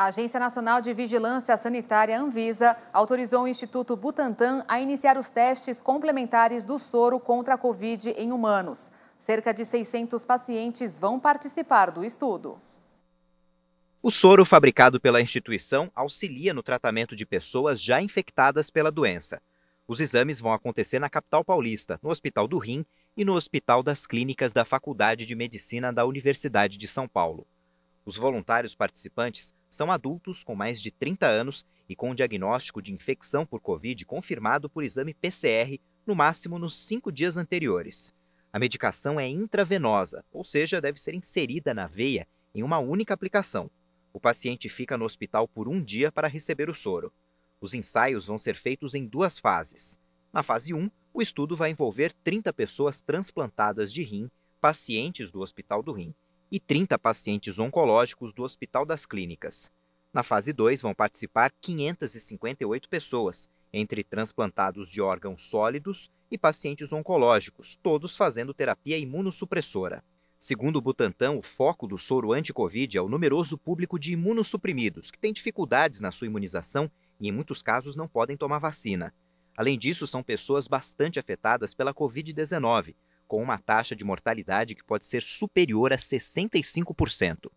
A Agência Nacional de Vigilância Sanitária, Anvisa, autorizou o Instituto Butantan a iniciar os testes complementares do soro contra a Covid em humanos. Cerca de 600 pacientes vão participar do estudo. O soro fabricado pela instituição auxilia no tratamento de pessoas já infectadas pela doença. Os exames vão acontecer na capital paulista, no Hospital do Rim e no Hospital das Clínicas da Faculdade de Medicina da Universidade de São Paulo. Os voluntários participantes são adultos com mais de 30 anos e com diagnóstico de infecção por Covid confirmado por exame PCR no máximo nos cinco dias anteriores. A medicação é intravenosa, ou seja, deve ser inserida na veia em uma única aplicação. O paciente fica no hospital por um dia para receber o soro. Os ensaios vão ser feitos em duas fases. Na fase 1, o estudo vai envolver 30 pessoas transplantadas de rim, pacientes do Hospital do Rim, e 30 pacientes oncológicos do Hospital das Clínicas. Na fase 2 vão participar 558 pessoas, entre transplantados de órgãos sólidos e pacientes oncológicos, todos fazendo terapia imunossupressora. Segundo o Butantan, o foco do soro anti-Covid é o numeroso público de imunossuprimidos, que tem dificuldades na sua imunização e, em muitos casos, não podem tomar vacina. Além disso, são pessoas bastante afetadas pela Covid-19, com uma taxa de mortalidade que pode ser superior a 65%.